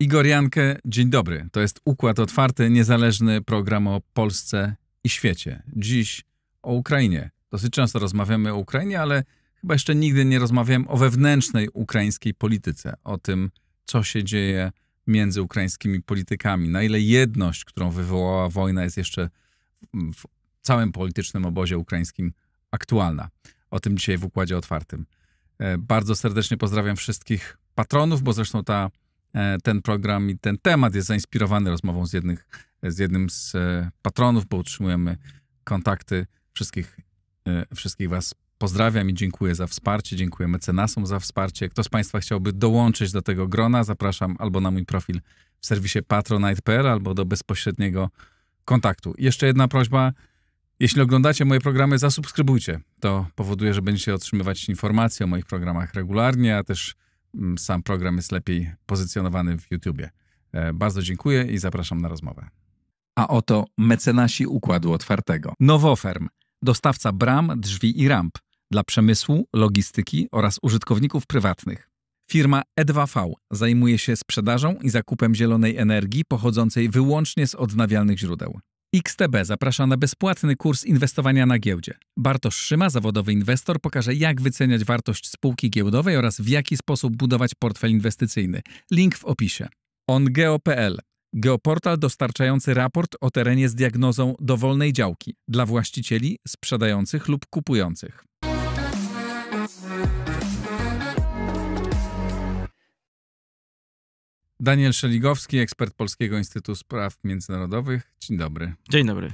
Igor Jankę, dzień dobry. To jest Układ Otwarty, niezależny program o Polsce i świecie. Dziś o Ukrainie. Dosyć często rozmawiamy o Ukrainie, ale chyba jeszcze nigdy nie rozmawiałem o wewnętrznej ukraińskiej polityce, o tym, co się dzieje między ukraińskimi politykami, na ile jedność, którą wywołała wojna, jest jeszcze w całym politycznym obozie ukraińskim aktualna. O tym dzisiaj w Układzie Otwartym. E, bardzo serdecznie pozdrawiam wszystkich patronów, bo zresztą ta, e, ten program i ten temat jest zainspirowany rozmową z, jednych, z jednym z e, patronów, bo utrzymujemy kontakty wszystkich, wszystkich Was Pozdrawiam i dziękuję za wsparcie, dziękuję mecenasom za wsparcie. Kto z Państwa chciałby dołączyć do tego grona, zapraszam albo na mój profil w serwisie patronite.pl, albo do bezpośredniego kontaktu. Jeszcze jedna prośba. Jeśli oglądacie moje programy, zasubskrybujcie. To powoduje, że będziecie otrzymywać informacje o moich programach regularnie, a też mm, sam program jest lepiej pozycjonowany w YouTubie. E, bardzo dziękuję i zapraszam na rozmowę. A oto mecenasi Układu Otwartego. Nowoferm, dostawca bram, drzwi i ramp dla przemysłu, logistyki oraz użytkowników prywatnych. Firma E2V zajmuje się sprzedażą i zakupem zielonej energii pochodzącej wyłącznie z odnawialnych źródeł. XTB zaprasza na bezpłatny kurs inwestowania na giełdzie. Bartosz Szyma, zawodowy inwestor, pokaże jak wyceniać wartość spółki giełdowej oraz w jaki sposób budować portfel inwestycyjny. Link w opisie. OnGeo.pl Geoportal dostarczający raport o terenie z diagnozą dowolnej działki dla właścicieli, sprzedających lub kupujących. Daniel Szeligowski, ekspert Polskiego Instytutu Spraw Międzynarodowych. Dzień dobry. Dzień dobry.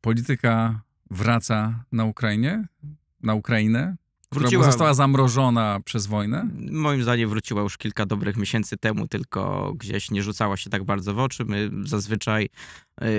Polityka wraca na Ukrainie? Na Ukrainę? Wróciła, została zamrożona przez wojnę? Moim zdaniem wróciła już kilka dobrych miesięcy temu, tylko gdzieś nie rzucała się tak bardzo w oczy. My zazwyczaj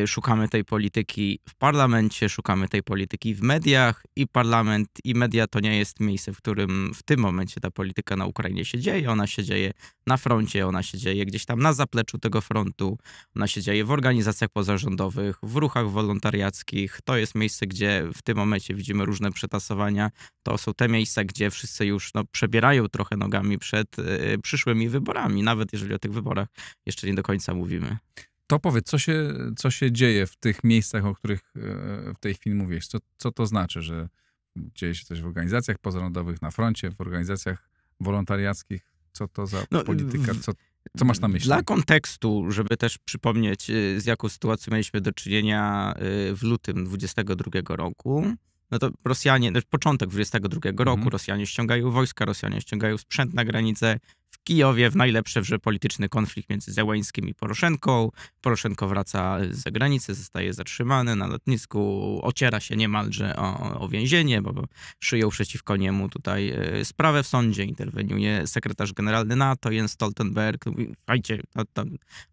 Y, szukamy tej polityki w parlamencie, szukamy tej polityki w mediach i parlament i media to nie jest miejsce, w którym w tym momencie ta polityka na Ukrainie się dzieje. Ona się dzieje na froncie, ona się dzieje gdzieś tam na zapleczu tego frontu, ona się dzieje w organizacjach pozarządowych, w ruchach wolontariackich. To jest miejsce, gdzie w tym momencie widzimy różne przetasowania. To są te miejsca, gdzie wszyscy już no, przebierają trochę nogami przed y, przyszłymi wyborami, nawet jeżeli o tych wyborach jeszcze nie do końca mówimy. To powiedz, co się, co się dzieje w tych miejscach, o których e, w tej chwili mówisz? Co, co to znaczy, że dzieje się coś w organizacjach pozarządowych, na froncie, w organizacjach wolontariackich? Co to za no, polityka? Co, co masz na myśli? Dla kontekstu, żeby też przypomnieć, e, z jaką sytuacją mieliśmy do czynienia e, w lutym 2022 roku, no to Rosjanie, początek 22 roku, mhm. Rosjanie ściągają wojska, Rosjanie ściągają sprzęt na granicę, Kijowie w najlepsze wrze polityczny konflikt między Zełańskim i Poroszenką. Poroszenko wraca z zagranicy, zostaje zatrzymany na lotnisku, ociera się niemalże o, o więzienie, bo szyją przeciwko niemu tutaj e, sprawę w sądzie. Interweniuje sekretarz generalny NATO, Jens Stoltenberg. Mówi, no,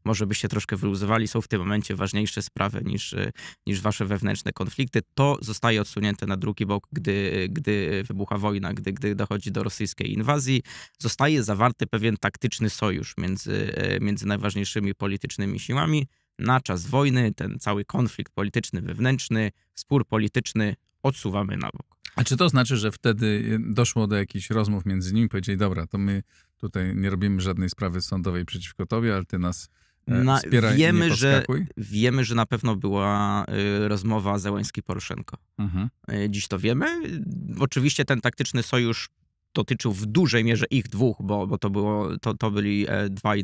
może byście troszkę wyluzowali, są w tym momencie ważniejsze sprawy niż, e, niż wasze wewnętrzne konflikty. To zostaje odsunięte na drugi bok, gdy, gdy wybucha wojna, gdy, gdy dochodzi do rosyjskiej inwazji. Zostaje zawarty pewien pewien taktyczny sojusz między, e, między najważniejszymi politycznymi siłami. Na czas wojny ten cały konflikt polityczny wewnętrzny, spór polityczny odsuwamy na bok. A czy to znaczy, że wtedy e, doszło do jakichś rozmów między nimi? Powiedzieli, dobra, to my tutaj nie robimy żadnej sprawy sądowej przeciwko tobie, ale ty nas e, na, wspieraj wiemy, że Wiemy, że na pewno była y, rozmowa Zełański-Poroszenko. Mhm. Y, dziś to wiemy. Oczywiście ten taktyczny sojusz dotyczył w dużej mierze ich dwóch, bo, bo to, było, to, to byli e, dwaj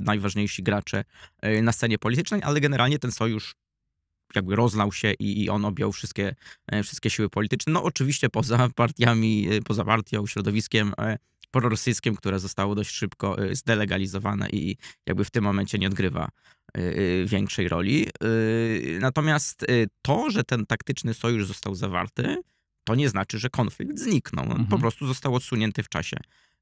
najważniejsi gracze e, na scenie politycznej, ale generalnie ten sojusz jakby rozlał się i, i on objął wszystkie, e, wszystkie siły polityczne. No oczywiście poza partiami, poza partią, środowiskiem prorosyjskim, które zostało dość szybko zdelegalizowane i jakby w tym momencie nie odgrywa większej roli. Natomiast to, że ten taktyczny sojusz został zawarty, to nie znaczy, że konflikt zniknął. No, mhm. po prostu został odsunięty w czasie.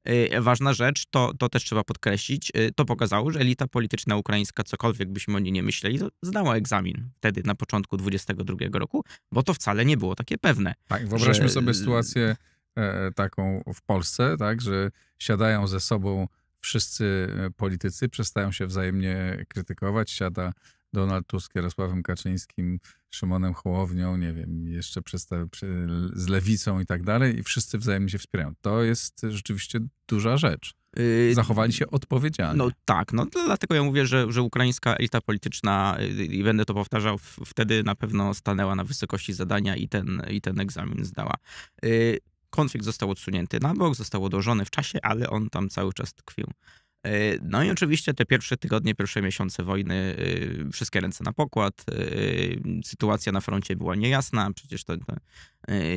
Y, ważna rzecz, to, to też trzeba podkreślić, y, to pokazało, że elita polityczna ukraińska, cokolwiek byśmy o niej nie myśleli, zdała egzamin wtedy na początku 2022 roku, bo to wcale nie było takie pewne. Tak, wyobraźmy że... sobie y, sytuację e, taką w Polsce, tak, że siadają ze sobą wszyscy e, politycy, przestają się wzajemnie krytykować, siada Donald Tusk, Jarosławem Kaczyńskim, Szymonem Hołownią, nie wiem, jeszcze przez te, z Lewicą i tak dalej i wszyscy wzajemnie się wspierają. To jest rzeczywiście duża rzecz. Y, Zachowali y, się odpowiedzialnie. No tak, no dlatego ja mówię, że, że ukraińska elita polityczna, y, i będę to powtarzał, wtedy na pewno stanęła na wysokości zadania i ten, i ten egzamin zdała konflikt został odsunięty na bok, został odłożony w czasie, ale on tam cały czas tkwił. E, no i oczywiście te pierwsze tygodnie, pierwsze miesiące wojny, e, wszystkie ręce na pokład, e, sytuacja na froncie była niejasna, przecież to, to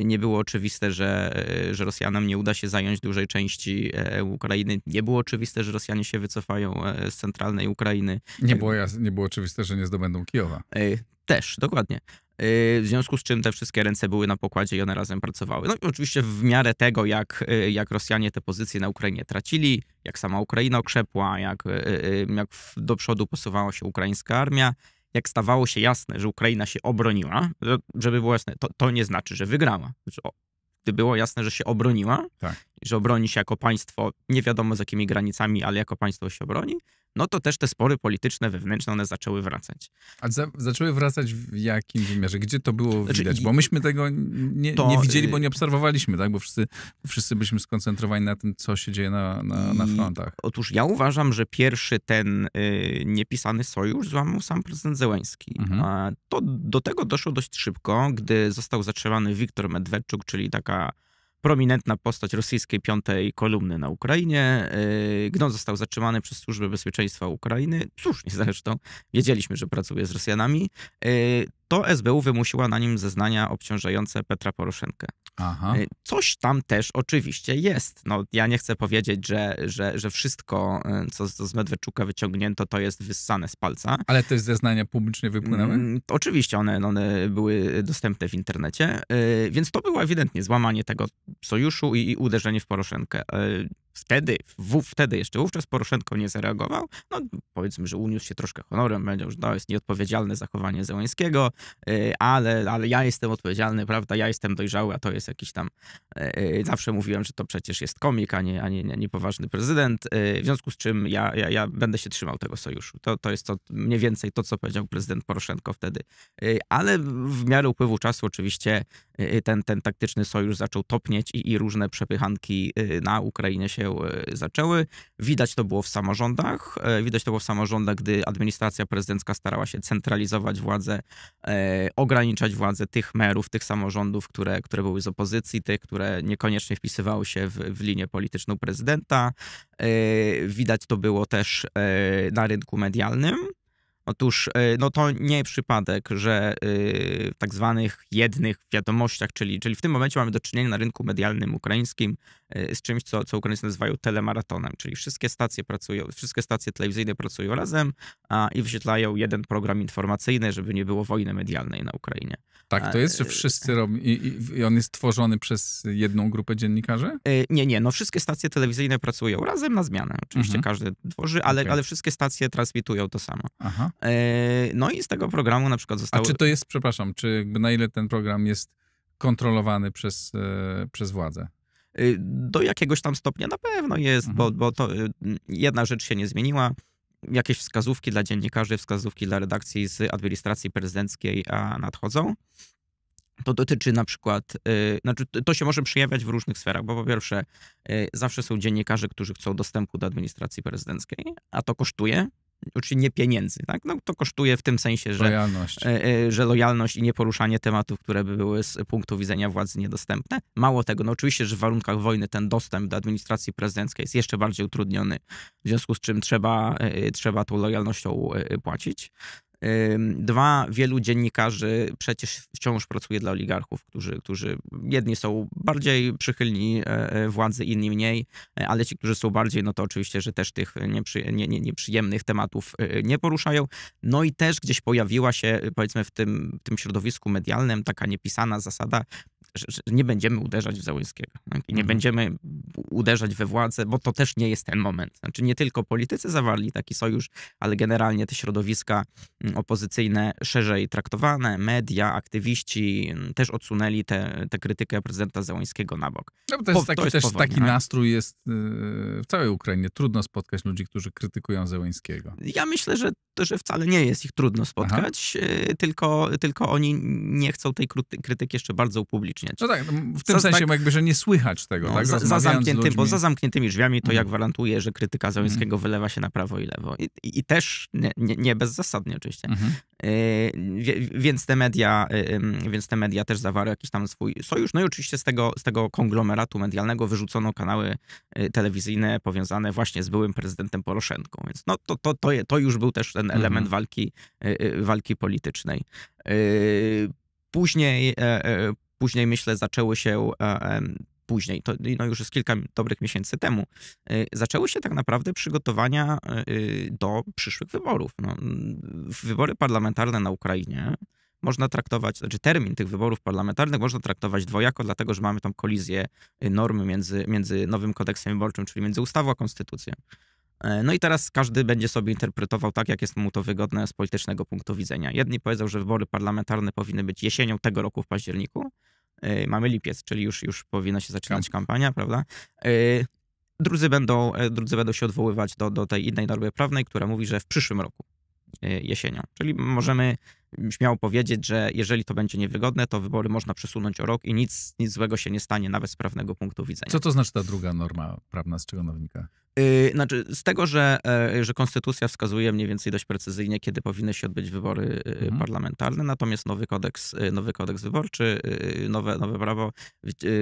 nie było oczywiste, że, że Rosjanom nie uda się zająć dużej części Ukrainy. Nie było oczywiste, że Rosjanie się wycofają z centralnej Ukrainy. Nie było, nie było oczywiste, że nie zdobędą Kijowa. Też, dokładnie w związku z czym te wszystkie ręce były na pokładzie i one razem pracowały. No i oczywiście w miarę tego, jak, y, jak Rosjanie te pozycje na Ukrainie tracili, jak sama Ukraina okrzepła, jak, y, y, jak do przodu posuwała się ukraińska armia, jak stawało się jasne, że Ukraina się obroniła, żeby było jasne, to, to nie znaczy, że wygrała. Gdy było jasne, że się obroniła, tak że obroni się jako państwo, nie wiadomo z jakimi granicami, ale jako państwo się obroni, no to też te spory polityczne, wewnętrzne, one zaczęły wracać. A za, zaczęły wracać w jakim wymiarze? Gdzie to było znaczy, widać? Bo myśmy tego nie, to, nie, widzieli, bo y- nie obserwowaliśmy, tak? Bo wszyscy, wszyscy byliśmy skoncentrowani na tym, co się dzieje na, na, na frontach. Otóż ja uważam, że pierwszy ten y, niepisany sojusz złamał sam prezydent Zełenski. Mhm. A to do tego doszło dość szybko, gdy został zatrzymany Wiktor Medwedczuk, czyli taka prominentna postać rosyjskiej piątej kolumny na Ukrainie. Y, Gnon został zatrzymany przez Służbę Bezpieczeństwa Ukrainy, nie zresztą, wiedzieliśmy, że pracuje z Rosjanami. Y, to SBU wymusiła na nim zeznania obciążające Petra Poroszenkę. Aha. Y, coś tam też oczywiście jest. No, ja nie chcę powiedzieć, że, że, że wszystko, y, co z, z Medweczuka wyciągnięto, to jest wyssane z palca. Ale też zeznania publicznie wypłynęły? Mm, oczywiście, one, one były dostępne w internecie, y, więc to było ewidentnie złamanie tego sojuszu i, i uderzenie w Poroszenkę wtedy, w, wtedy jeszcze wówczas Poroszenko nie zareagował. No, powiedzmy, że uniósł się troszkę honorem, powiedział, że to jest nieodpowiedzialne zachowanie Zełańskiego, y, ale, ale ja jestem odpowiedzialny, prawda, ja jestem dojrzały, a to jest jakiś tam... E, e, zawsze mówiłem, że to przecież jest komik, a nie, a nie, nie poważny prezydent, y, w związku z czym ja, ja, ja będę się trzymał tego sojuszu. To, to jest to mniej więcej to, co powiedział prezydent Poroszenko wtedy. Y, ale w miarę upływu czasu oczywiście Y, y, ten, ten taktyczny sojusz zaczął topnieć i, i różne przepychanki y, na Ukrainie się zaczęły. Widać to było w samorządach. E, widać to było w samorządach, gdy administracja prezydencka starała się centralizować władzę, e, ograniczać władzę tych merów, tych samorządów, które, które były z opozycji, tych, które niekoniecznie wpisywały się w, w linię polityczną prezydenta. E, widać to było też na rynku medialnym. Otóż e, no to nie przypadek, że e, w tak zwanych jednych wiadomościach, czyli, czyli w tym momencie mamy do czynienia na rynku medialnym ukraińskim e, z czymś, co, co Ukraińcy nazywają telemaratonem, czyli wszystkie stacje pracują, wszystkie stacje telewizyjne pracują razem a, i wyświetlają jeden program informacyjny, żeby nie było wojny medialnej na Ukrainie. Tak, to jest, że wszyscy robią i, i on jest tworzony przez jedną grupę dziennikarzy? Nie, nie, no wszystkie stacje telewizyjne pracują razem na zmianę. Oczywiście mhm. każdy tworzy, ale, okay. ale wszystkie stacje transmitują to samo. Aha. Yy, no i z tego programu na przykład zostało... A czy to jest, przepraszam, czy jakby na ile ten program jest kontrolowany przez, e, przez władzę? Yy, do jakiegoś tam stopnia na pewno jest, mhm. bo, bo to y, jedna rzecz się nie zmieniła jakieś wskazówki dla dziennikarzy, wskazówki dla redakcji z administracji prezydenckiej a nadchodzą. To dotyczy na przykład, y, znaczy to się może przejawiać w różnych sferach, bo po pierwsze, y, zawsze są dziennikarze, którzy chcą dostępu do administracji prezydenckiej, a to kosztuje, oczywiście nie pieniędzy, tak? No to kosztuje w tym sensie, że lojalność. E, e, że lojalność i nieporuszanie tematów, które by były z punktu widzenia władzy niedostępne. Mało tego, no oczywiście, że w warunkach wojny ten dostęp do administracji prezydenckiej jest jeszcze bardziej utrudniony, w związku z czym trzeba, e, trzeba tą lojalnością płacić. Dwa, wielu dziennikarzy przecież wciąż pracuje dla oligarchów, którzy, którzy jedni są bardziej przychylni e, e, władzy, inni mniej, e, ale ci, którzy są bardziej, no to oczywiście, że też tych nieprzy, nie, nie, nieprzyjemnych tematów nie poruszają. No i też gdzieś pojawiła się, powiedzmy, w tym, w tym środowisku medialnym taka niepisana zasada, że, że nie będziemy uderzać w Załyńskiego tak? nie mhm. będziemy uderzać we władzę, bo to też nie jest ten moment. Znaczy nie tylko politycy zawarli taki sojusz, ale generalnie te środowiska mm, opozycyjne szerzej traktowane, media, aktywiści mm, też odsunęli tę krytykę prezydenta Załońskiego na bok. No bo to jest, po, taki, to jest też powodnie, taki tak? nastrój jest y, w całej Ukrainie. Trudno spotkać ludzi, którzy krytykują Zełęńskiego. Ja myślę, że, że wcale nie jest ich trudno spotkać, y, tylko, tylko oni nie chcą tej krytyki jeszcze bardzo upublicznić no tak, w tym za, sensie tak, jakby, że nie słychać tego, no, tak? Za, za zamknięty, bo za zamkniętymi drzwiami to mm. ja gwarantuję, że krytyka mhm. Załęckiego mm. wylewa się na prawo i lewo. I, i, i też nie, nie, nie, bezzasadnie oczywiście. Mm -hmm. więc, te media, y, więc te media też zawarły jakiś tam swój sojusz. No i oczywiście z tego, z tego konglomeratu medialnego wyrzucono kanały y, telewizyjne powiązane właśnie z byłym prezydentem Poroszenką. Więc no to, to, to, to już był też ten element mhm. walki, walki politycznej. Później, e, e, Później, myślę, zaczęły się e, później, to no już jest kilka dobrych miesięcy temu, e, zaczęły się tak naprawdę przygotowania e, do przyszłych wyborów. No, wybory parlamentarne na Ukrainie można traktować, znaczy termin tych wyborów parlamentarnych można traktować dwojako, dlatego że mamy tam kolizję normy między, między nowym kodeksem wyborczym, czyli między ustawą a konstytucją. E, no i teraz każdy będzie sobie interpretował tak, jak jest mu to wygodne z politycznego punktu widzenia. Jedni powiedzą, że wybory parlamentarne powinny być jesienią tego roku w październiku. E, mamy lipiec, czyli już, już powinna się zaczynać tak. kampania, prawda? E, drudzy będą, drudzy będą się odwoływać do, do tej innej normy prawnej, która mówi, że w przyszłym roku jesienią. Czyli możemy śmiało powiedzieć, że jeżeli to będzie niewygodne, to wybory można przesunąć o rok i nic, nic złego się nie stanie, nawet z prawnego punktu widzenia. Co to znaczy ta druga norma prawna, z czego ona wynika? Yy, znaczy, z tego, że, yy, że konstytucja wskazuje mniej więcej dość precyzyjnie, kiedy powinny się odbyć wybory yy, mhm. parlamentarne, natomiast nowy kodeks, y, nowy kodeks wyborczy, y, nowe, nowe prawo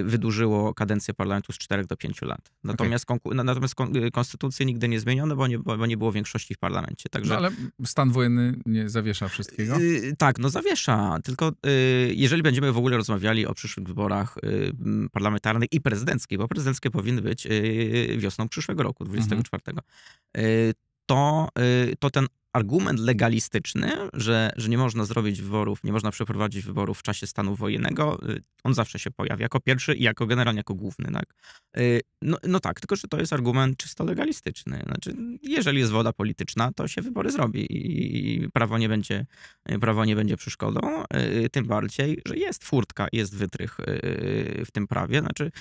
wydłużyło kadencję parlamentu z 4 do 5 lat. Natomiast, okay. natomiast kon konstytucję nigdy nie zmieniono, bo nie, bo nie było większości w parlamencie. Także... No, ale stan wojenny nie zawiesza wszystkiego? Y, tak, no zawiesza. Tylko y, jeżeli będziemy w ogóle rozmawiali o przyszłych wyborach y, parlamentarnych i prezydenckich, bo prezydenckie powinny być wiosną przyszłego roku, 24, mhm. to, to ten argument legalistyczny, że, że nie można zrobić wyborów, nie można przeprowadzić wyborów w czasie stanu wojennego, y, on zawsze się pojawia jako pierwszy i jako generalnie jako główny. Tak? Y, no, no tak, tylko że to jest argument czysto legalistyczny. Znaczy, jeżeli jest woda polityczna, to się wybory zrobi i prawo nie będzie, y, prawo nie będzie przeszkodą, tym bardziej, że jest furtka, jest wytrych w tym prawie, znaczy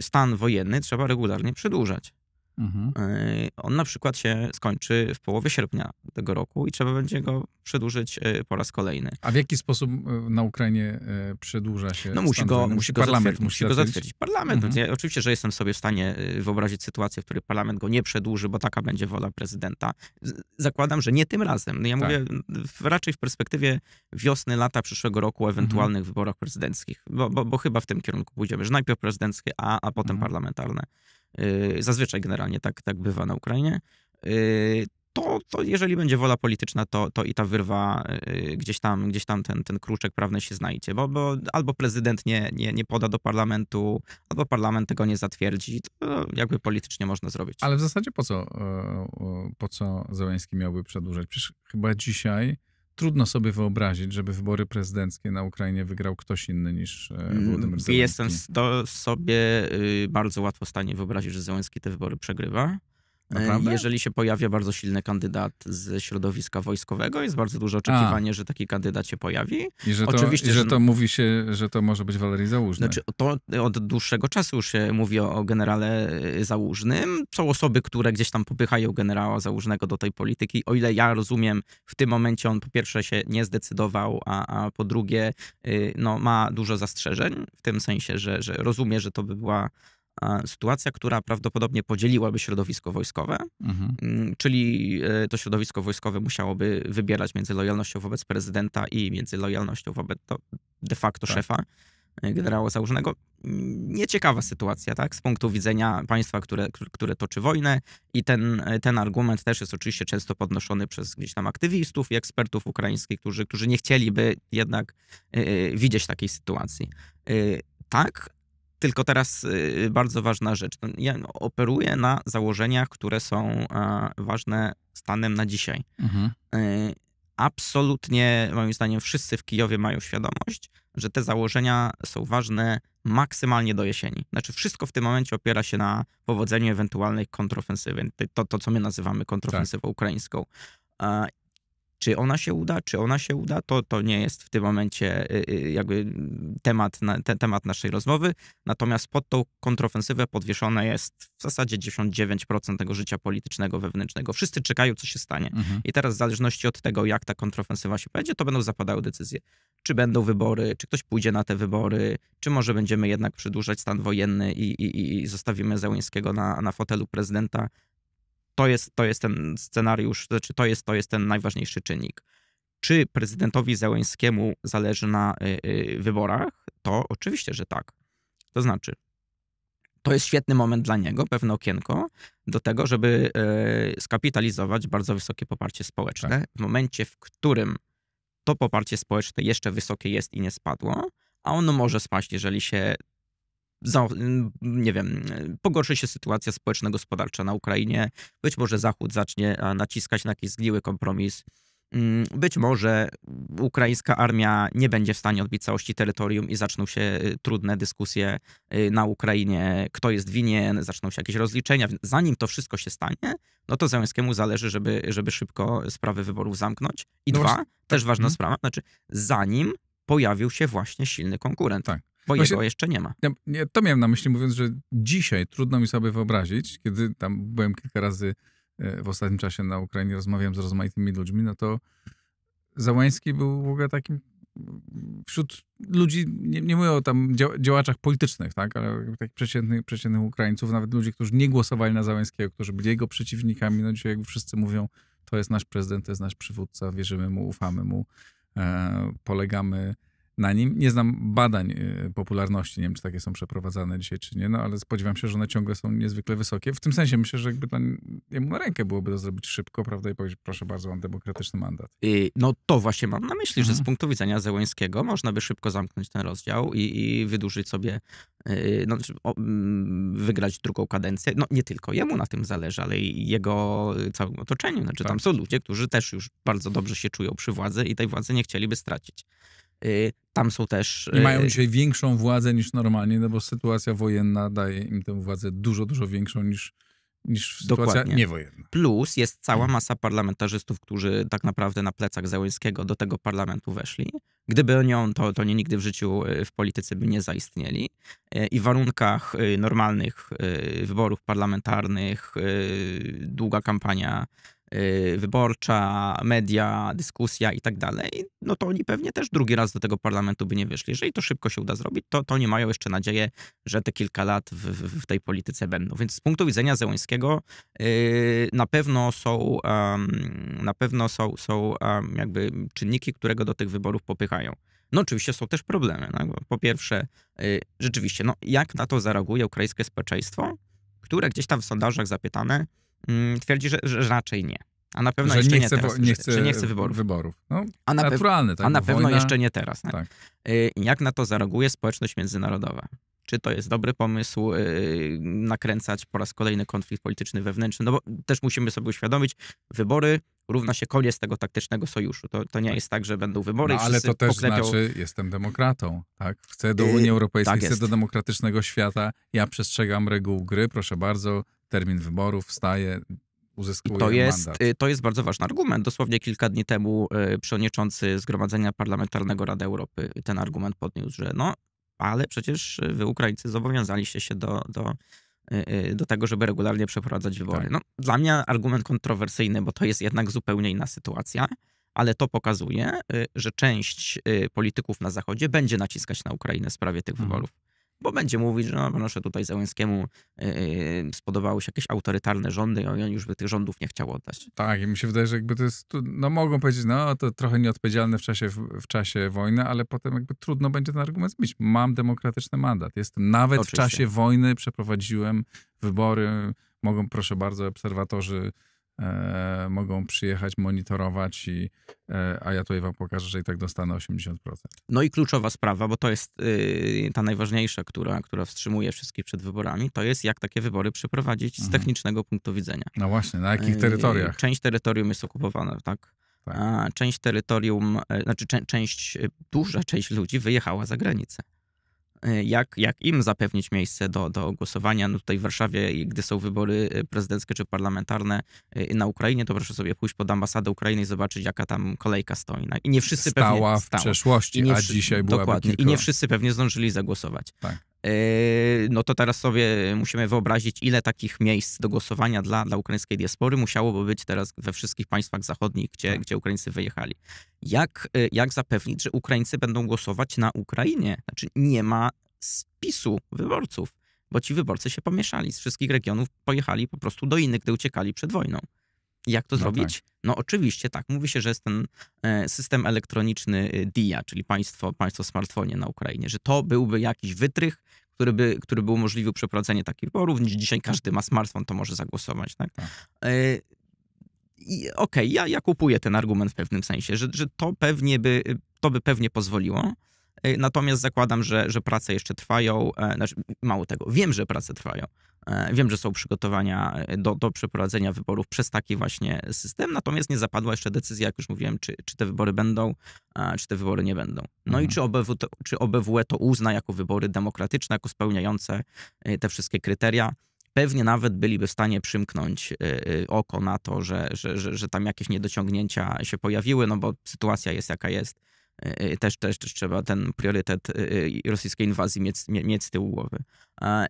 stan wojenny trzeba regularnie przedłużać Mhm. Y, on na przykład się skończy w połowie sierpnia tego roku i trzeba będzie go przedłużyć y, po raz kolejny. A w jaki sposób y, na Ukrainie przedłuża się? No musi go, musi go, parlament musi go zatwierdzić. Parlament. Mhm. Ja, oczywiście, że jestem sobie w stanie wyobrazić sytuację, w której parlament go nie przedłuży, bo taka będzie wola prezydenta. Zakładam, że nie tym razem. No ja tak. mówię raczej w perspektywie wiosny, lata przyszłego roku, mhm. ewentualnych mhm. wyborach prezydenckich, bo, bo, bo, chyba w tym kierunku pójdziemy, że najpierw prezydenckie, a, a potem mhm. parlamentarne. Y, zazwyczaj generalnie tak, tak bywa na Ukrainie, y, to, to jeżeli będzie wola polityczna, to, to i ta wyrwa y, gdzieś tam, gdzieś tam ten, ten kruczek prawny się znajdzie, bo, bo albo prezydent nie, nie, nie poda do parlamentu, albo parlament tego nie zatwierdzi. To jakby politycznie można zrobić. Ale w zasadzie po co, e, po co Zeleński miałby przedłużać? Przecież chyba dzisiaj trudno sobie wyobrazić, żeby wybory prezydenckie na Ukrainie wygrał ktoś inny niż e, Władimir mm, Zełenski. Jestem to sobie y, bardzo łatwo w stanie wyobrazić, że Zelenski te wybory przegrywa. Naprawdę? E, jeżeli się pojawia bardzo silny kandydat ze środowiska wojskowego, jest bardzo duże oczekiwanie, A. że taki kandydat się pojawi. I że to, Oczywiście, i że to że... mówi się, że to może być Walerii Załużny. Znaczy, to od dłuższego czasu już się mówi o, o generale e, Załużnym. Są osoby, które gdzieś tam popychają generała Załóżnego do tej polityki. O ile ja rozumiem, w tym momencie on po pierwsze się nie zdecydował, a, a po drugie e, no, ma dużo zastrzeżeń, w tym sensie, że, że rozumie, że to by była sytuacja, która prawdopodobnie podzieliłaby środowisko wojskowe, mhm. Mm, czyli e, to środowisko wojskowe musiałoby wybierać między lojalnością wobec prezydenta i między lojalnością wobec de facto tak. szefa e, generała założonego. Mm, nieciekawa sytuacja, tak, z punktu widzenia państwa, które, które toczy wojnę i ten, e, ten argument też jest oczywiście często podnoszony przez gdzieś tam aktywistów i ekspertów ukraińskich, którzy, którzy nie chcieliby jednak y, widzieć takiej sytuacji. Y, tak, tylko teraz y, bardzo ważna rzecz. No, ja operuję na założeniach, które są e, ważne stanem na dzisiaj. Mhm. E, absolutnie, moim zdaniem, wszyscy w Kijowie mają świadomość, że te założenia są ważne maksymalnie do jesieni. Znaczy, wszystko w tym momencie opiera się na powodzeniu ewentualnej kontrofensywy, to, to co my nazywamy kontrofensywą tak. ukraińską. E, czy ona się uda, czy ona się uda, to, to nie jest w tym momencie y, y, jakby temat, na, te, temat naszej rozmowy. Natomiast pod tą kontrofensywę podwieszone jest w zasadzie 99% tego życia politycznego, wewnętrznego. Wszyscy czekają, co się stanie. Mhm. I teraz w zależności od tego, jak ta kontrofensywa się będzie, to będą zapadały decyzje. Czy będą wybory, czy ktoś pójdzie na te wybory, czy może będziemy jednak przedłużać stan wojenny i, i, i zostawimy Zełęńskiego na, na fotelu prezydenta, to jest, to jest ten scenariusz, znaczy to jest, to jest ten najważniejszy czynnik. Czy prezydentowi Zełęskiemu zależy na y, y, wyborach? To oczywiście, że tak. To znaczy, to jest świetny moment dla niego, pewne okienko do tego, żeby e, skapitalizować bardzo wysokie poparcie społeczne. Tak. W momencie, w którym to poparcie społeczne jeszcze wysokie jest i nie spadło, a ono może spaść, jeżeli się za, mm, nie wiem, mm, pogorszy się sytuacja społeczno-gospodarcza na Ukrainie, być może Zachód zacznie naciskać na jakiś zgniły kompromis, mm, być może ukraińska armia nie będzie w stanie odbić całości terytorium i zaczną się y, trudne dyskusje y, na Ukrainie, kto jest winien, zaczną się jakieś rozliczenia. Zanim to wszystko się stanie, no to Załęskiemu zależy, żeby, żeby szybko sprawy wyborów zamknąć. I no dwa, właśnie, też tak, ważna hmm. sprawa, znaczy zanim pojawił się właśnie silny konkurent. Tak. Bo Właśnie, jego jeszcze nie ma. Ja, ja to miałem na myśli, mówiąc, że dzisiaj trudno mi sobie wyobrazić, kiedy tam byłem kilka razy e, w ostatnim czasie na Ukrainie, rozmawiałem z rozmaitymi ludźmi, no to Załański był w ogóle takim wśród ludzi, nie, nie mówię o tam działaczach politycznych, tak, ale takich przeciętnych, przeciętnych Ukraińców, nawet ludzi, którzy nie głosowali na Załęskiego, którzy byli jego przeciwnikami, no dzisiaj jakby wszyscy mówią, to jest nasz prezydent, to jest nasz przywódca, wierzymy mu, ufamy mu, e, polegamy na nim. Nie znam badań y, popularności, nie wiem, czy takie są przeprowadzane dzisiaj, czy nie, no ale spodziewam się, że one ciągle są niezwykle wysokie. W tym sensie myślę, że jakby dla jemu na rękę byłoby to zrobić szybko, prawda, i powiedzieć, proszę bardzo, mam demokratyczny mandat. I, no to właśnie mam na myśli, że z mhm. punktu widzenia Zełęskiego można by szybko zamknąć ten rozdział i, i wydłużyć sobie, yy, no, o, mm, wygrać drugą kadencję. No nie tylko jemu na tym zależy, ale i jego całym otoczeniu. Znaczy tak. tam są ludzie, którzy też już bardzo dobrze się czują przy władzy i tej władzy nie chcieliby stracić. Y, tam są też. I y, mają dzisiaj większą władzę niż normalnie, no bo sytuacja wojenna daje im tę władzę dużo, dużo większą niż, niż sytuacja Dokładnie. niewojenna. Plus jest cała mhm. masa parlamentarzystów, którzy tak naprawdę na plecach Zełęckiego do tego parlamentu weszli. Gdyby oni on, to, to nie nigdy w życiu y, w polityce by nie zaistnieli. I w warunkach normalnych wyborów parlamentarnych, długa kampania Y, wyborcza, media, dyskusja i tak dalej, no to oni pewnie też drugi raz do tego parlamentu by nie wyszli. Jeżeli to szybko się uda zrobić, to, to nie mają jeszcze nadzieję, że te kilka lat w, w, w tej polityce będą. Więc z punktu widzenia Zełońskiego yy, na pewno są, um, na pewno są, są um, jakby czynniki, które go do tych wyborów popychają. No oczywiście są też problemy. No? Po pierwsze, yy, rzeczywiście, no, jak na to zareaguje ukraińskie społeczeństwo, które gdzieś tam w sondażach zapytane Mm, twierdzi, że, że raczej nie. A na pewno że jeszcze nie, chce, nie teraz. Nie chce, że, że nie chce wyborów. wyborów. No, a na naturalne, tak? A na pewno wojna... jeszcze nie teraz. Tak. Tak. Jak na to zareaguje społeczność międzynarodowa? Czy to jest dobry pomysł y, nakręcać po raz kolejny konflikt polityczny wewnętrzny? No bo też musimy sobie uświadomić, wybory równa się koniec tego taktycznego sojuszu. To, to nie tak. jest tak, że będą no, wybory. No, ale to też poklepią... znaczy, jestem demokratą, tak? Chcę do y, Unii Europejskiej, yy, tak chcę do demokratycznego świata, ja przestrzegam reguł gry, proszę bardzo, termin wyborów, wstaje, uzyskuje I to jest, mandat. Y, to jest bardzo ważny argument. Dosłownie kilka dni temu y, przewodniczący Zgromadzenia Parlamentarnego Rady Europy ten argument podniósł, że no, ale przecież wy Ukraińcy zobowiązaliście się do, do, y, do tego, żeby regularnie przeprowadzać wybory. Tak. No, dla mnie argument kontrowersyjny, bo to jest jednak zupełnie inna sytuacja ale to pokazuje, że część polityków na Zachodzie będzie naciskać na Ukrainę w sprawie tych mhm. wyborów bo będzie mówić, że no, proszę tutaj Zełęskiemu yy, e, e, spodobały się jakieś autorytarne rządy no i on już by tych rządów nie chciał oddać. Tak, i mi się wydaje, że jakby to jest, no mogą powiedzieć, no to trochę nieodpowiedzialne w czasie, w, czasie wojny, ale potem jakby trudno będzie ten argument zmienić. Mam demokratyczny mandat, jestem nawet Oczywiście. w czasie wojny, przeprowadziłem wybory, mogą proszę bardzo obserwatorzy E, mogą przyjechać, monitorować, i, e, a ja tutaj wam pokażę, że i tak dostanę 80%. No i kluczowa sprawa, bo to jest y, ta najważniejsza, która, która wstrzymuje wszystkich przed wyborami, to jest jak takie wybory przeprowadzić z mhm. technicznego punktu widzenia. No właśnie, na jakich y, terytoriach? część terytorium jest okupowana, tak? tak. A część terytorium, e, znaczy część, duża część ludzi wyjechała za granicę. Y, jak, jak im zapewnić miejsce do, do głosowania. No tutaj w Warszawie, gdy są wybory y, prezydenckie czy parlamentarne y, na Ukrainie, to proszę sobie pójść pod ambasadę Ukrainy i zobaczyć, jaka tam kolejka stoi. No, I nie wszyscy stała pewnie... w przeszłości, I nie, a dzisiaj była Dokładnie. I nie wszyscy pewnie zdążyli zagłosować. Tak. Yy, no to teraz sobie musimy wyobrazić, ile takich miejsc do głosowania dla, dla ukraińskiej diaspory musiałoby być teraz we wszystkich państwach zachodnich, gdzie, tak. gdzie Ukraińcy wyjechali. Jak, y, jak zapewnić, że Ukraińcy będą głosować na Ukrainie? Znaczy nie ma spisu wyborców, bo ci wyborcy się pomieszali. Z wszystkich regionów pojechali po prostu do innych, gdy uciekali przed wojną. Jak to no zrobić? Tak. No oczywiście tak. Mówi się, że jest ten e, system elektroniczny y, DIA, czyli państwo, państwo smartfonie na Ukrainie, że to byłby jakiś wytrych, który by, który by umożliwił przeprowadzenie takich wyborów. Dzisiaj każdy ma smartfon, to może zagłosować. Tak? tak. E, okej, okay, ja, ja kupuję ten argument w pewnym sensie, że, że to pewnie by, to by pewnie pozwoliło. E, natomiast zakładam, że, że prace jeszcze trwają, e, znaczy mało tego, wiem, że prace trwają. E, wiem, że są przygotowania do, do przeprowadzenia wyborów przez taki właśnie system, natomiast nie zapadła jeszcze decyzja, jak już mówiłem, czy, czy te wybory będą, czy te wybory nie będą. No mhm. i czy OBW, to, czy OBWE to uzna jako wybory demokratyczne, jako spełniające te wszystkie kryteria pewnie nawet byliby w stanie przymknąć oko na to, że, że, że, że, tam jakieś niedociągnięcia się pojawiły, no bo sytuacja jest jaka jest też, e, też, też trzeba ten priorytet e, e, rosyjskiej inwazji mieć, mieć z tyłu głowy.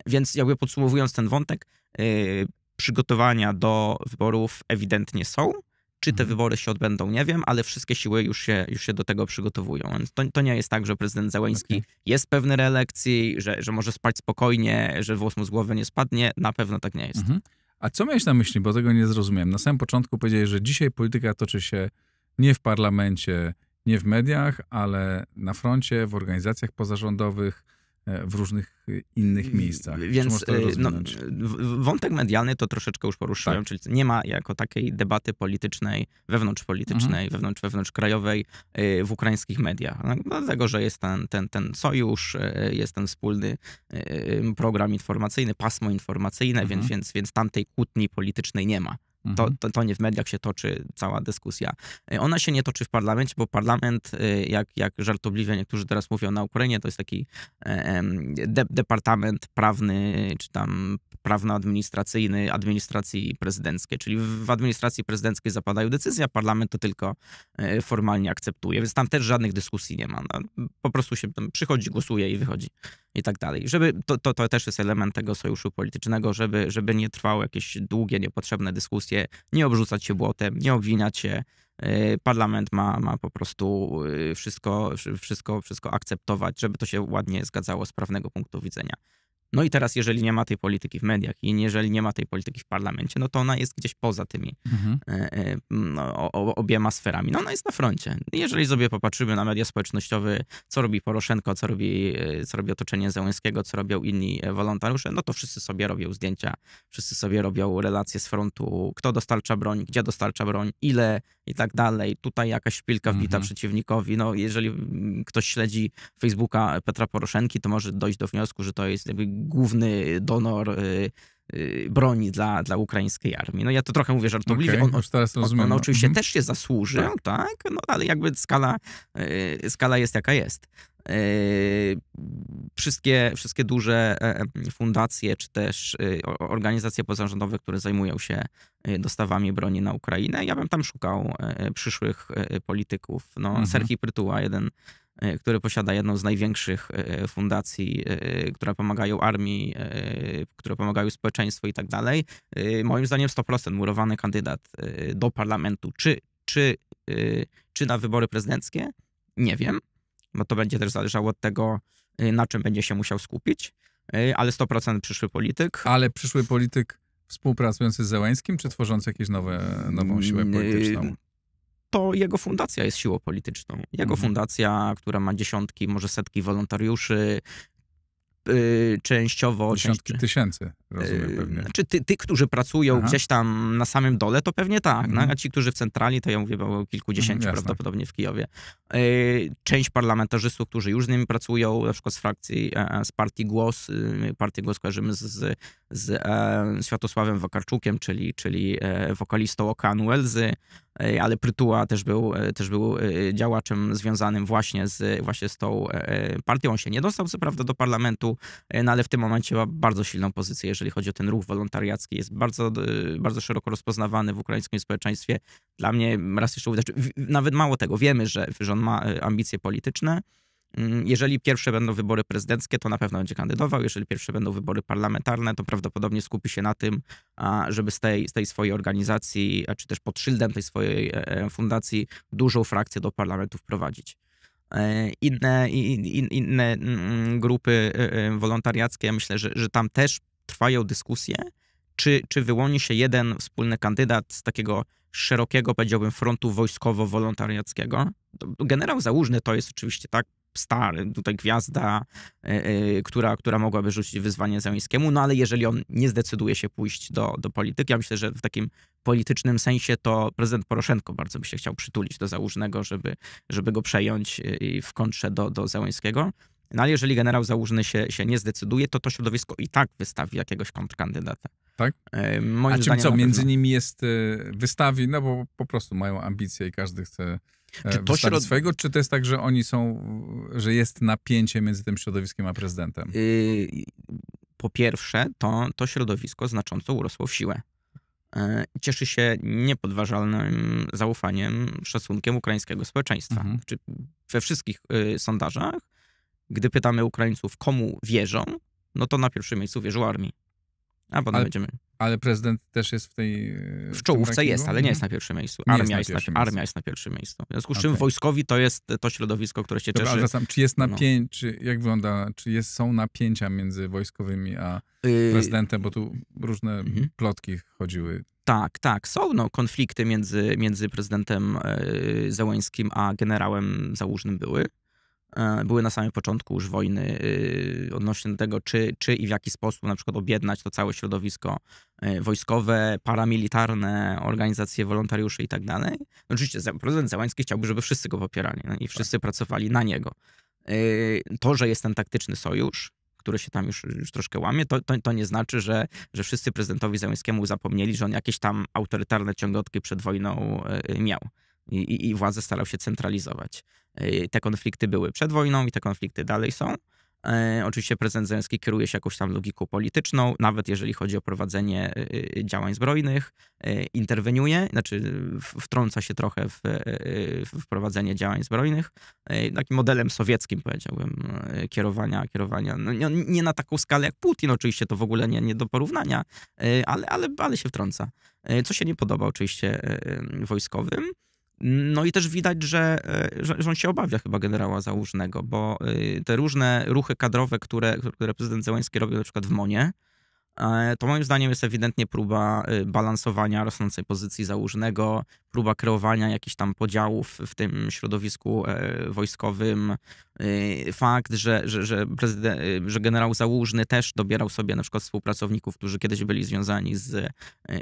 Więc jakby podsumowując ten wątek, przygotowania do wyborów ewidentnie są. Czy te mhm. wybory się odbędą, nie wiem, ale wszystkie siły już się, już się do tego przygotowują. To, to nie jest tak, że prezydent Zełański okay. jest pewny reelekcji, że, że może spać spokojnie, że włos mu z głowy nie spadnie. Na pewno tak nie jest. Mhm. A co miałeś na myśli, bo tego nie zrozumiałem. Na samym początku powiedziałeś, że dzisiaj polityka toczy się nie w parlamencie, nie w mediach, ale na froncie, w organizacjach pozarządowych, e, w różnych e, innych miejscach. Więc e, no, wątek medialny to troszeczkę już poruszyłem, tak. czyli nie ma jako takiej debaty politycznej, wewnątrzpolitycznej, mhm. wewnątrz, wewnątrzkrajowej w ukraińskich mediach. No, dlatego, że jest ten, ten, ten sojusz, jest ten wspólny program informacyjny, pasmo informacyjne, mhm. więc, więc, więc tamtej kłótni politycznej nie ma. To, mhm. to, to, nie w mediach się toczy cała dyskusja. Y, ona się nie toczy w parlamencie, bo parlament, y, jak, jak żartobliwie niektórzy teraz mówią na Ukrainie, to jest taki e, de departament prawny, czy tam prawno-administracyjny administracji prezydenckiej. Czyli w administracji prezydenckiej zapadają decyzje, a parlament to tylko e, formalnie akceptuje, więc tam też żadnych dyskusji nie ma. No, po prostu się tam przychodzi, głosuje i wychodzi i tak dalej. Żeby, to, to, to też jest element tego sojuszu politycznego, żeby, żeby nie trwały jakieś długie, niepotrzebne dyskusje, nie obrzucać się błotem, nie obwiniać się. Y, parlament ma, ma po prostu y, wszystko, wszystko, wszystko akceptować, żeby to się ładnie zgadzało z prawnego punktu widzenia. No i teraz, jeżeli nie ma tej polityki w mediach i jeżeli nie ma tej polityki w parlamencie, no to ona jest gdzieś poza tymi mhm. E, e, no, obiema sferami. No ona jest na froncie. Jeżeli sobie popatrzymy na media społecznościowe, co robi Poroszenko, co robi, e, co robi otoczenie Zełęskiego, co robią inni wolontariusze, no to wszyscy sobie robią zdjęcia, wszyscy sobie robią relacje z frontu, kto dostarcza broń, gdzie dostarcza broń, ile i tak dalej. Tutaj jakaś szpilka wbita mhm. przeciwnikowi. No, jeżeli mm, ktoś śledzi Facebooka Petra Poroszenki, to może dojść do wniosku, że to jest jakby główny donor y, Y, broni dla, dla ukraińskiej armii. No ja to trochę mówię żartobliwie. Okay, on, już teraz rozumiem. On, on oczywiście mhm. też się zasłuży, tak. No, tak, no ale jakby skala, y, skala jest jaka jest. Y, wszystkie, wszystkie duże e, e, fundacje czy też organizacje pozarządowe, które zajmują się dostawami broni na Ukrainę, ja bym tam szukał e, przyszłych polityków. No, mhm. Serhii Prytuła, jeden E, który posiada jedną z największych e, e, fundacji, które pomagają armii, które pomagają społeczeństwu i tak dalej. Moim zdaniem 100% murowany kandydat do parlamentu, czy, czy, czy na wybory prezydenckie, nie wiem, bo to będzie też zależało od tego, na czym będzie się musiał skupić, ale 100% przyszły polityk. Ale przyszły polityk współpracujący z Zełańskim, czy tworzący jakieś nowe, nową siłę mm, y, polityczną? to jego fundacja jest siłą polityczną. Jego mhm. fundacja, która ma dziesiątki, może setki wolontariuszy, yy, częściowo... Dziesiątki tysięcy. Rozumiem yy, Znaczy ty, ty którzy pracują Aha. gdzieś tam na samym dole, to pewnie tak. Mhm. No, a mhm. ci, którzy w centrali, to ja mówię o kilkudziesięciu mhm, Jasne. prawdopodobnie w Kijowie. Yy, część parlamentarzystów, którzy już z nimi pracują, na przykład z frakcji, e, e, z partii Głos, yy, Partii Głos kojarzymy z, z, z e, Światosławem Wakarczukiem, czyli, czyli wokalistą Okanu Elzy, ale Prytuła też był, też był działaczem związanym właśnie z, właśnie z tą partią. On się nie dostał, co prawda, do parlamentu, no ale w tym momencie ma bardzo silną pozycję, jeżeli jeżeli chodzi o ten ruch wolontariacki, jest bardzo, e, bardzo szeroko rozpoznawany w ukraińskim społeczeństwie. Dla mnie, raz jeszcze mówię, nawet mało tego, wiemy, że, że on ma e, ambicje polityczne. Mm, jeżeli pierwsze będą wybory prezydenckie, to na pewno będzie kandydował. Jeżeli pierwsze będą wybory parlamentarne, to prawdopodobnie skupi się na tym, żeby z tej, z tej swojej organizacji, czy też pod szyldem tej swojej e, fundacji, dużą frakcję do parlamentu wprowadzić. Inne, in, inne mm, grupy wolontariackie, ja myślę, że, że tam też trwają dyskusje, czy, czy wyłoni się jeden wspólny kandydat z takiego szerokiego, powiedziałbym, frontu wojskowo-wolontariackiego. Generał Załóżny to jest oczywiście tak stary, tutaj gwiazda, yy, która, która mogłaby rzucić wyzwanie Zeleńskiemu, no ale jeżeli on nie zdecyduje się pójść do, do polityki, ja myślę, że w takim politycznym sensie to prezydent Poroszenko bardzo by się chciał przytulić do Załóżnego, żeby, żeby go przejąć e, w kontrze do, do Zeleńskiego. No ale jeżeli generał załużny się, się nie zdecyduje, to to środowisko i tak wystawi jakiegoś kontrkandydata. Tak? E, moim A czym co, między nimi jest, e, wystawi, no bo po prostu mają ambicje i każdy chce e, czy to środ... swojego, czy to jest tak, że oni są, że jest napięcie między tym środowiskiem a prezydentem? Y, po pierwsze, to, to środowisko znacząco urosło w siłę. cieszy się niepodważalnym zaufaniem, szacunkiem ukraińskiego społeczeństwa. Mhm. Czy we wszystkich y, sondażach gdy pytamy Ukraińców, komu wierzą, no to na pierwszym miejscu wierzą armii. A potem ale, będziemy. Ale prezydent też jest w tej. E, w, czołówce jest, ale nie jest mhm. na pierwszym miejscu. Armia, jest na, jest na miejscu. armia jest na pierwszym miejscu. W związku z czym okay. wojskowi to jest to środowisko, które się cieszy. Ale czy jest napięcie, no. czy jak wygląda, czy jest, są napięcia między wojskowymi a yy... prezydentem, bo tu różne yy. plotki chodziły. Tak, tak. Są no, konflikty między, między prezydentem yy, a generałem Załużnym były. E, były na samym początku już wojny y, odnośnie do tego, czy, czy i w jaki sposób na przykład objednać to całe środowisko e, wojskowe, paramilitarne, organizacje wolontariuszy i tak dalej. Oczywiście prezydent Zełański chciałby, żeby wszyscy go popierali no i tak. wszyscy tak. pracowali na niego. E, to, że jest ten taktyczny sojusz, który się tam już, już troszkę łamie, to, to, to, nie znaczy, że, że wszyscy prezydentowi Zełenskiemu zapomnieli, że on jakieś tam autorytarne ciągotki przed wojną miał i, i, i władzę starał się centralizować. E, te konflikty były przed wojną i te konflikty dalej są. E, oczywiście prezydent Zelenski kieruje się jakąś tam logiką polityczną, nawet jeżeli chodzi o prowadzenie e, działań zbrojnych, interweniuje, znaczy wtrąca się trochę w, w prowadzenie działań zbrojnych. Takim modelem sowieckim, powiedziałbym, kierowania, kierowania. No, nie, nie, na taką skalę jak Putin, oczywiście to w ogóle nie, nie do porównania, ale, ale, ale się wtrąca. Co się nie podoba oczywiście wojskowym. No i też widać, e, że, że, on się obawia chyba generała załużnego, bo e, te różne ruchy kadrowe, które, które prezydent Zełański robił na przykład w Monie, e, to moim zdaniem jest ewidentnie próba balansowania rosnącej pozycji załużnego, próba kreowania jakichś tam podziałów w tym środowisku wojskowym, Y, fakt, że, że, że, y, że generał Załużny też dobierał sobie na przykład współpracowników, którzy kiedyś byli związani z, y,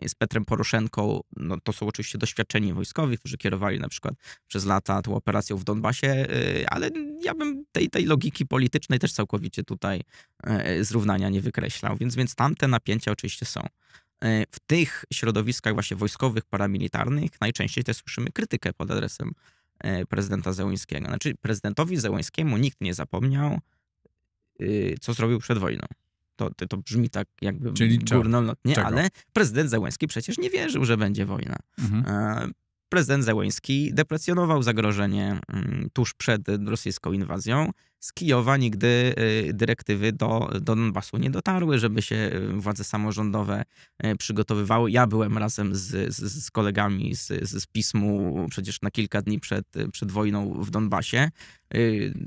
z Petrem Poroszenką, no to są oczywiście doświadczeni wojskowi, którzy kierowali na przykład przez lata tą operacją w Donbasie, ale ja bym tej, tej logiki politycznej też całkowicie tutaj zrównania nie wykreślał, więc, więc tamte napięcia oczywiście są w tych środowiskach właśnie wojskowych, paramilitarnych najczęściej też słyszymy krytykę pod adresem E, prezydenta Zełyńskiego. Znaczy, prezydentowi Zełyńskiemu nikt nie zapomniał, y, co zrobił przed wojną. To, to, brzmi tak jakby Czyli górnolotnie, no, ale prezydent Zełęski przecież nie wierzył, że będzie wojna. Mhm. E, prezydent Zełęski deprecjonował zagrożenie mm, tuż przed rosyjską inwazją z Kijowa nigdy y, dyrektywy do, do Donbasu nie dotarły, żeby się y, władze samorządowe y, przygotowywały. Ja byłem razem z, z, z kolegami z, z pismu przecież na kilka dni przed, przed wojną w Donbasie.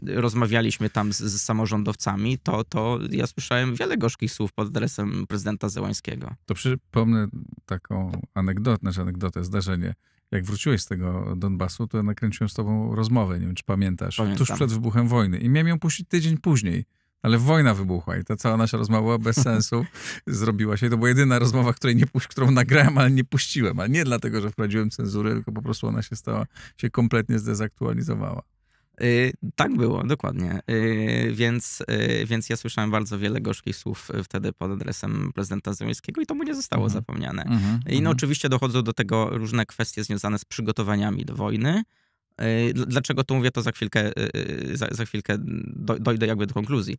Rozmawialiśmy tam z, z samorządowcami, to, to ja słyszałem wiele gorzkich słów pod adresem prezydenta Zełańskiego. To przypomnę taką anegdotę, znaczy anegdotę, zdarzenie jak wróciłeś z tego Donbasu, to ja nakręciłem z tobą rozmowę, nie wiem czy pamiętasz, Pamiętam. tuż przed wybuchem wojny i miałem ją puścić tydzień później. Ale wojna wybuchła i ta cała nasza rozmowa była bez sensu. Zrobiła się. To była jedyna rozmowa, której nie, którą nagrałem, ale nie puściłem. Ale nie dlatego, że wprowadziłem cenzurę, tylko po prostu ona się stała, się kompletnie zdezaktualizowała. Y, tak było, dokładnie. Y, więc, y, więc ja słyszałem bardzo wiele gorzkich słów wtedy pod adresem prezydenta Zełenskiego i to mu nie zostało mhm. zapomniane. Mhm. I no mhm. oczywiście dochodzą do tego różne kwestie związane z przygotowaniami do wojny. E, dlaczego to mówię, to za chwilkę, e, e, za, za chwilkę dojdę jakby do konkluzji.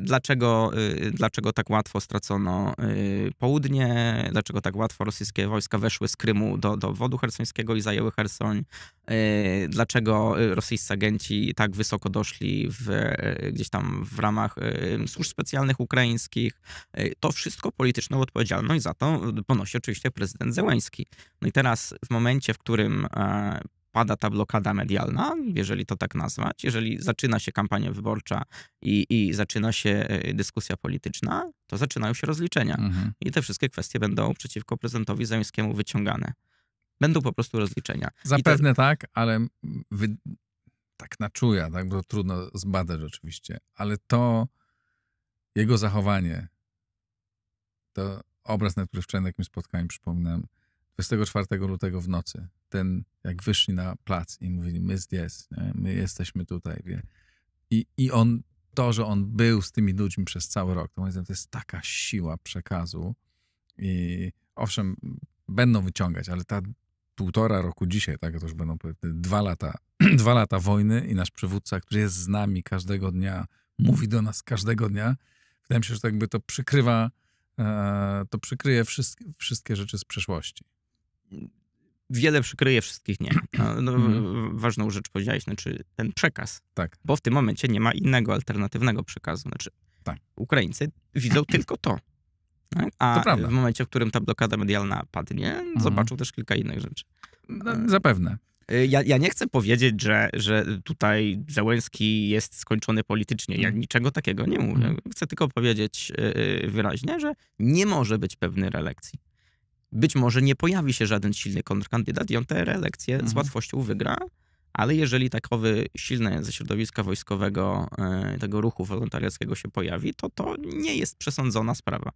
Dlaczego, dlaczego tak łatwo stracono południe, dlaczego tak łatwo rosyjskie wojska weszły z Krymu do, do wodu hersońskiego i zajęły Hersoń, dlaczego rosyjscy agenci tak wysoko doszli w, gdzieś tam w ramach służb specjalnych ukraińskich. To wszystko polityczną odpowiedzialność za to ponosi oczywiście prezydent Zełański. No i teraz w momencie, w którym pada ta blokada medialna, jeżeli to tak nazwać, jeżeli zaczyna się kampania wyborcza i, i zaczyna się e, dyskusja polityczna, to zaczynają się rozliczenia. Mhm. I te wszystkie kwestie będą przeciwko prezydentowi Zajńskiemu wyciągane. Będą po prostu rozliczenia. Zapewne te... tak, ale wy... tak na czuja, tak, bo trudno zbadać oczywiście, ale to jego zachowanie, to obraz, na który wczoraj na jakimś spotkaniu przypominam, 24 lutego w nocy, ten, jak wyszli na plac i mówili, my jest, my jesteśmy tutaj. Wie. I, I on, to, że on był z tymi ludźmi przez cały rok, to zdaniem to jest taka siła przekazu. I owszem, będą wyciągać, ale ta półtora roku dzisiaj, tak, to już będą dwa lata, dwa lata wojny i nasz przywódca, który jest z nami każdego dnia, mówi do nas każdego dnia, wydaje mi się, że to tak jakby to przykrywa, e, to przykryje wszystkie, wszystkie rzeczy z przeszłości wiele przykryje, wszystkich nie. No, no, mhm. Ważną rzecz powiedziałeś, znaczy ten przekaz. Tak. Bo w tym momencie nie ma innego alternatywnego przekazu. Znaczy tak. Ukraińcy widzą tylko to. Tak? A to w momencie, w którym ta blokada medialna padnie, mhm. zobaczą też kilka innych rzeczy. No, e, zapewne. E, ja, ja, nie chcę powiedzieć, że, że tutaj Załęski jest skończony politycznie. Ja mhm. niczego takiego nie mówię. Chcę tylko powiedzieć e, wyraźnie, że nie może być pewny reelekcji być może nie pojawi się żaden silny kontrkandydat i on te reelekcje mhm. z łatwością wygra, ale jeżeli takowy silny ze środowiska wojskowego, e, tego ruchu wolontariackiego się pojawi, to to nie jest przesądzona sprawa.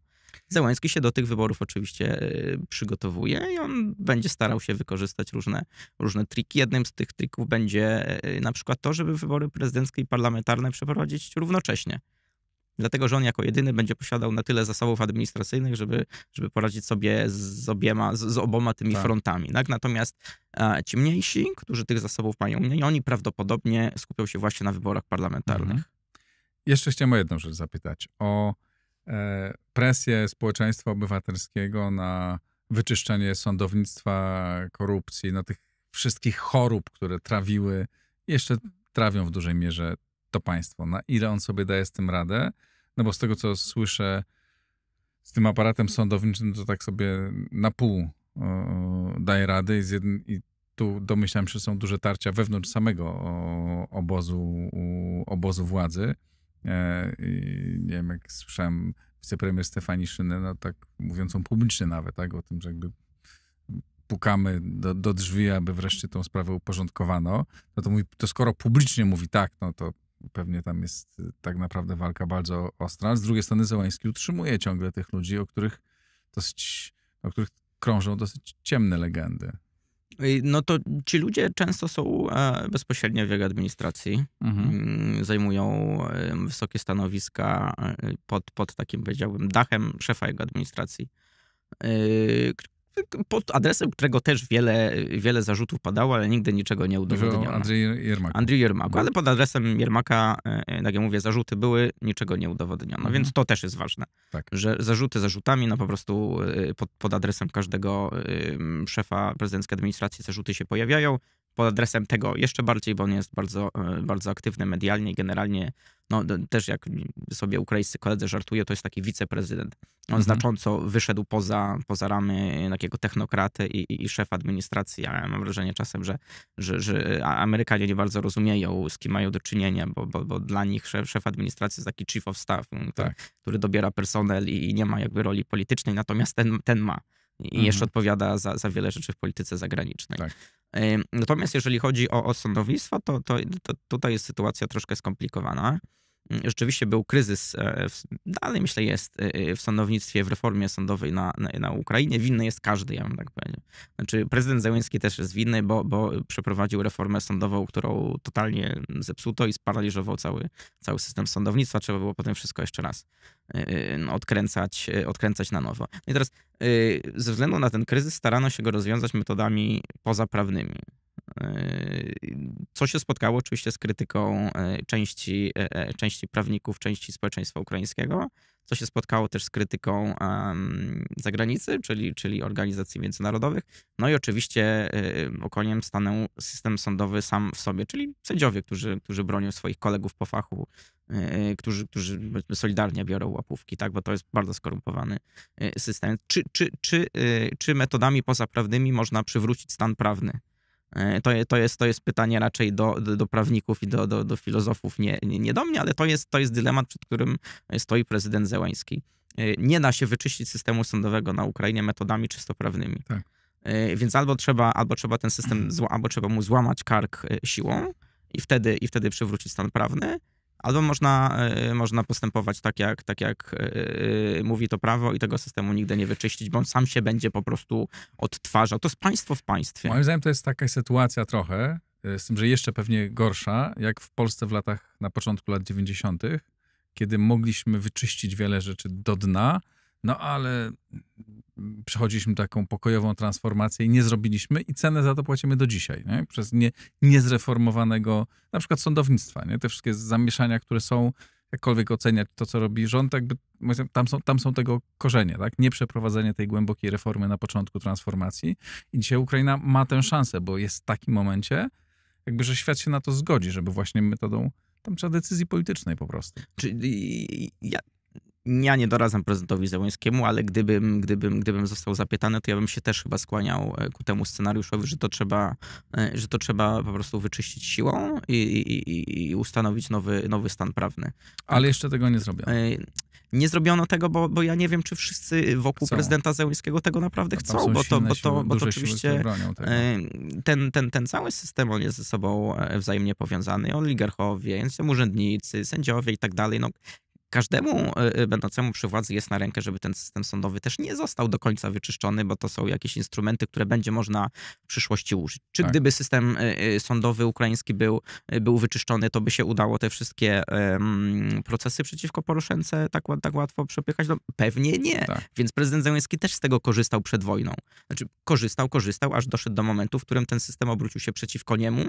Zełański się do tych wyborów oczywiście e, przygotowuje i on będzie starał się wykorzystać różne, różne triki. Jednym z tych trików będzie e, na przykład to, żeby wybory prezydenckie i parlamentarne przeprowadzić równocześnie dlatego że on jako jedyny będzie posiadał na tyle zasobów administracyjnych, żeby, żeby poradzić sobie z, obiema, z, z oboma tymi tak. frontami. Tak? Natomiast e, ci mniejsi, którzy tych zasobów mają mniej, oni prawdopodobnie skupią się właśnie na wyborach parlamentarnych. Mhm. Jeszcze chciałem o jedną rzecz zapytać. O e, presję społeczeństwa obywatelskiego na wyczyszczenie sądownictwa, korupcji, na tych wszystkich chorób, które trawiły, jeszcze trawią w dużej mierze to państwo. Na ile on sobie daje z tym radę? No bo z tego, co słyszę z tym aparatem sądowniczym, to tak sobie na pół daje rady i, jednym, i, tu domyślam się, że są duże tarcia wewnątrz samego obozu, obozu władzy. E, i, nie wiem, jak słyszałem wicepremier Stefani Szynę, no tak mówiącą publicznie nawet, tak, o tym, że jakby pukamy do, do drzwi, aby wreszcie tą sprawę uporządkowano, no to, mówi, to skoro publicznie mówi tak, no to pewnie tam jest y, tak naprawdę walka bardzo ostra. Z drugiej strony Zełański utrzymuje ciągle tych ludzi, o których, dosyć, o których krążą dosyć ciemne legendy. No to ci ludzie często są e, bezpośrednio w jego administracji, mhm. Mm, zajmują wysokie stanowiska e, pod, pod takim, powiedziałbym, dachem szefa jego administracji, e, pod adresem którego też wiele, wiele zarzutów padało, ale nigdy niczego nie udowodniono. Andrzej Jermaku. Andrzej Jermaku, no. ale pod adresem Jermaka, e, e, tak jak ja mówię, zarzuty były, niczego nie udowodniono, mhm. więc to też jest ważne, tak. że zarzuty zarzutami, no po prostu e, pod, pod adresem każdego szefa prezydenckiej administracji zarzuty się pojawiają, pod adresem tego jeszcze bardziej, bo on jest bardzo, e, bardzo aktywny medialnie i generalnie, no też jak sobie ukraińscy koledzy żartują, to jest taki wiceprezydent. On mhm. znacząco wyszedł poza, poza ramy takiego technokraty i, i, i szef administracji, ja mam wrażenie czasem, że, że, że Amerykanie nie bardzo rozumieją, z kim mają do czynienia, bo, bo, bo dla nich szef, szef administracji jest taki chief of staff, tak. który, który dobiera personel i, i nie ma jakby roli politycznej, natomiast ten, ten ma i mhm. jeszcze mhm. odpowiada za, za wiele rzeczy w polityce zagranicznej. Tak. Natomiast jeżeli chodzi o, o sądownictwo, to, to, to tutaj jest sytuacja troszkę skomplikowana rzeczywiście był kryzys, e, dalej myślę jest, e, e, w sądownictwie, w reformie sądowej na, na, na Ukrainie. Winny jest każdy, ja bym tak powiedział. Znaczy prezydent Zełenski też jest winny, bo, bo przeprowadził reformę sądową, którą totalnie zepsuto i sparaliżował cały, cały system sądownictwa. Trzeba było potem wszystko jeszcze raz no, odkręcać, odkręcać na nowo. No I teraz ze względu na ten kryzys starano się go rozwiązać metodami pozaprawnymi. E, co się spotkało oczywiście z krytyką e, części, e, części prawników, części społeczeństwa ukraińskiego, co się spotkało też z krytyką zagranicy, czyli, czyli organizacji międzynarodowych, no i oczywiście okoniem stanął system sądowy sam w sobie, czyli sędziowie, którzy, którzy bronią swoich kolegów po fachu, którzy, którzy solidarnie biorą łapówki, tak, bo to jest bardzo skorumpowany system. Czy, czy, czy, czy metodami pozaprawnymi można przywrócić stan prawny? E, to, to, jest, to jest pytanie raczej do, do, do prawników i do, do, do filozofów, nie, nie, nie, do mnie, ale to jest, to jest dylemat, przed którym e, stoi prezydent Zełański. E, nie da się wyczyścić systemu sądowego na Ukrainie metodami czysto prawnymi. Tak. Więc albo trzeba, albo trzeba ten system, albo trzeba mu złamać kark siłą i wtedy, i wtedy przywrócić stan prawny, albo można, e, można postępować tak jak, tak jak e, e, mówi to prawo i tego systemu nigdy nie wyczyścić, bo on sam się będzie po prostu odtwarzał. To jest państwo w państwie. Moim zdaniem to jest taka sytuacja trochę, z tym, że jeszcze pewnie gorsza, jak w Polsce w latach, na początku lat 90., kiedy mogliśmy wyczyścić wiele rzeczy do dna, no ale przechodziliśmy taką pokojową transformację i nie zrobiliśmy i cenę za to płacimy do dzisiaj, nie? przez nie, niezreformowanego na przykład sądownictwa, nie? te wszystkie zamieszania, które są, jakkolwiek oceniać to, co robi rząd, jakby tam są, tam są tego korzenie, tak? przeprowadzenie tej głębokiej reformy na początku transformacji. I dzisiaj Ukraina ma tę szansę, bo jest w takim momencie, jakby, że świat się na to zgodzi, żeby właśnie metodą tam trzeba decyzji politycznej po prostu. Czyli ja ja nie doradzam prezydentowi Zełońskiemu, ale gdybym, gdybym, gdybym został zapytany, to ja bym się też chyba skłaniał e, ku temu scenariuszowi, że to trzeba, e, że to trzeba po prostu wyczyścić siłą i, i, i ustanowić nowy, nowy stan prawny. Ale tak. jeszcze tego nie zrobiono. E, nie zrobiono tego, bo, bo ja nie wiem, czy wszyscy wokół chcą. prezydenta Zełońskiego tego naprawdę no chcą, bo to, bo to, siły, bo to oczywiście ten, ten, ten cały system, on jest ze sobą wzajemnie powiązany, oligarchowie, urzędnicy, sędziowie i tak dalej. No, Każdemu e, e, będącemu przy władzy jest na rękę, żeby ten system sądowy też nie został do końca wyczyszczony, bo to są jakieś instrumenty, które będzie można w przyszłości użyć. Czy tak. gdyby system e, sądowy ukraiński był, był wyczyszczony, to by się udało te wszystkie procesy przeciwko Poroszence tak, tak łatwo przepychać? No, pewnie nie. Tak. Więc prezydent Zełenski też z tego korzystał przed wojną. Znaczy korzystał, korzystał, aż doszedł do momentu, w którym ten system obrócił się przeciwko niemu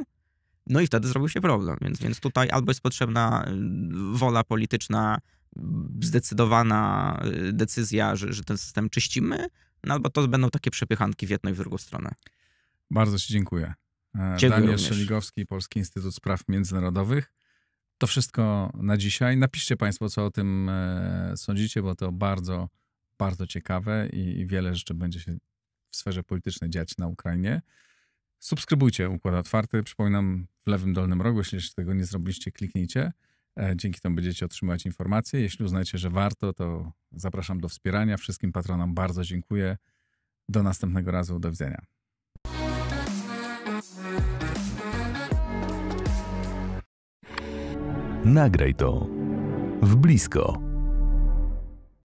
no i wtedy zrobił się problem, więc, więc tutaj albo jest potrzebna y, wola polityczna, y, zdecydowana y, decyzja, że, że ten system czyścimy, no albo to będą takie przepychanki w jedną i w drugą stronę. Bardzo Ci dziękuję. Ciebie Daniel również. Szeligowski, Polski Instytut Spraw Międzynarodowych. To wszystko na dzisiaj. Napiszcie Państwo, co o tym e, sądzicie, bo to bardzo, bardzo ciekawe i wiele rzeczy będzie się w sferze politycznej dziać na Ukrainie. Subskrybujcie Układ Otwarty. Przypominam, w lewym dolnym rogu, jeśli jeszcze tego nie zrobiliście, kliknijcie. E, dzięki temu będziecie otrzymywać informacje. Jeśli uznacie, że warto, to zapraszam do wspierania. Wszystkim patronom bardzo dziękuję. Do następnego razu. Do widzenia. Nagraj to w blisko.